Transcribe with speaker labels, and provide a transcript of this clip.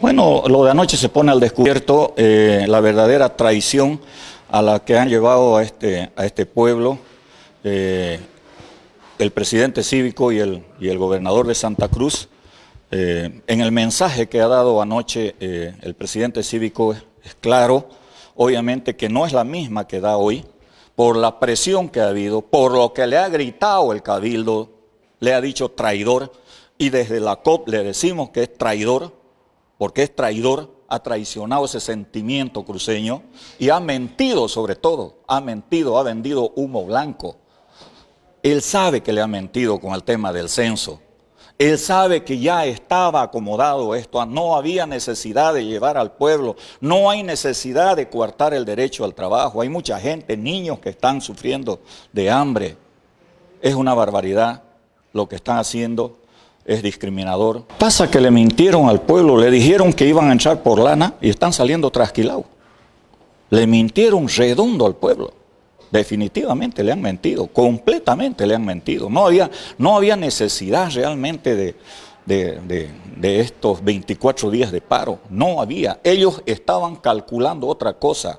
Speaker 1: Bueno, lo de anoche se pone al descubierto eh, la verdadera traición a la que han llevado a este, a este pueblo eh, el presidente cívico y el, el gobernador de Santa Cruz. Eh, en el mensaje que ha dado anoche el presidente cívico es claro, obviamente que no es la misma que da hoy, por la presión que ha habido, por lo que le ha gritado el cabildo, le ha dicho traidor, y desde la COP le decimos que es traidor porque es traidor, ha traicionado ese sentimiento cruceño y ha mentido sobre todo, ha mentido, ha vendido humo blanco. Él sabe que le ha mentido con el tema del censo. Él sabe que ya estaba acomodado esto, ah, no había necesidad de llevar al pueblo, no hay necesidad de coartar el derecho al trabajo, hay mucha gente, niños que están sufriendo de hambre. Es una barbaridad lo que están haciendo es discriminador. Pasa que le mintieron al pueblo, le dijeron que iban a echar por lana y están saliendo trasquilados. Le mintieron redondo al pueblo. Definitivamente le han mentido, completamente le han mentido. No había, no había necesidad realmente de, de, de, estos 24 días de paro. No había. Ellos estaban calculando otra cosa.